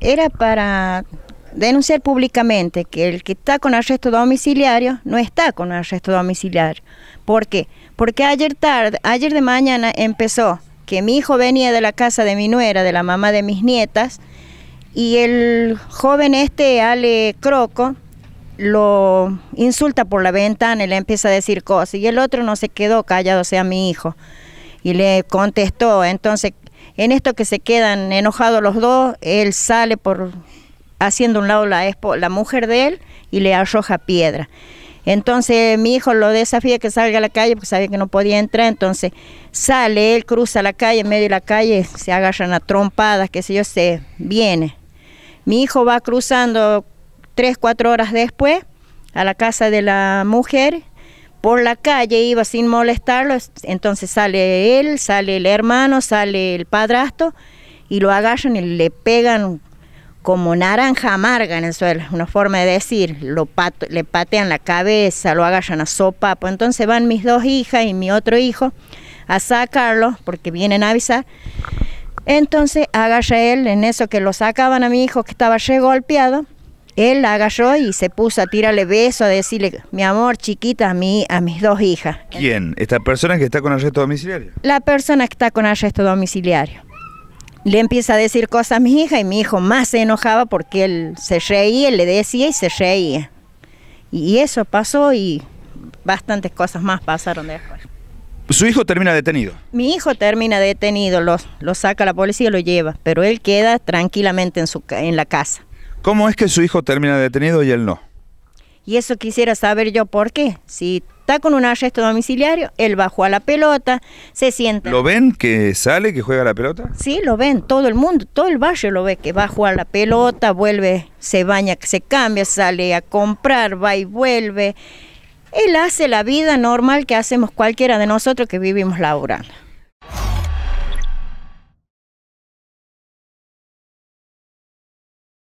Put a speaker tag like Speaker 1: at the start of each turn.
Speaker 1: Era para denunciar públicamente que el que está con arresto domiciliario no está con arresto domiciliario. ¿Por qué? Porque ayer tarde, ayer de mañana empezó que mi hijo venía de la casa de mi nuera, de la mamá de mis nietas, y el joven este, Ale Croco, lo insulta por la ventana y le empieza a decir cosas, y el otro no se quedó callado, o sea, mi hijo, y le contestó, entonces en esto que se quedan enojados los dos, él sale por haciendo un lado la, la mujer de él y le arroja piedra. Entonces mi hijo lo desafía que salga a la calle porque sabía que no podía entrar, entonces sale, él cruza la calle, en medio de la calle se agarran a trompadas, qué sé yo, se viene. Mi hijo va cruzando tres, cuatro horas después a la casa de la mujer por la calle, iba sin molestarlo, entonces sale él, sale el hermano, sale el padrastro y lo agarran y le pegan como naranja amarga en el suelo, una forma de decir, lo le patean la cabeza, lo agarran a sopa, pues entonces van mis dos hijas y mi otro hijo a sacarlo porque vienen a avisar. Entonces agarra él en eso que lo sacaban a mi hijo que estaba re golpeado él la agarró y se puso a tirarle beso, a decirle, mi amor, chiquita, a mí, a mis dos hijas.
Speaker 2: ¿Quién? ¿Esta persona que está con arresto domiciliario?
Speaker 1: La persona que está con arresto domiciliario. Le empieza a decir cosas a mi hija y mi hijo más se enojaba porque él se reía, le decía y se reía. Y eso pasó y bastantes cosas más pasaron después. ¿Su hijo termina detenido? Mi hijo termina detenido, lo, lo saca la policía y lo lleva, pero él queda tranquilamente en, su, en la casa.
Speaker 2: ¿Cómo es que su hijo termina detenido y él no?
Speaker 1: Y eso quisiera saber yo por qué. Si está con un arresto domiciliario, él bajó a la pelota, se siente. ¿Lo
Speaker 2: ven que sale, que juega a la pelota?
Speaker 1: Sí, lo ven, todo el mundo, todo el barrio lo ve, que bajó a la pelota, vuelve, se baña, se cambia, sale a comprar, va y vuelve. Él hace la vida normal que hacemos cualquiera de nosotros que vivimos laburando.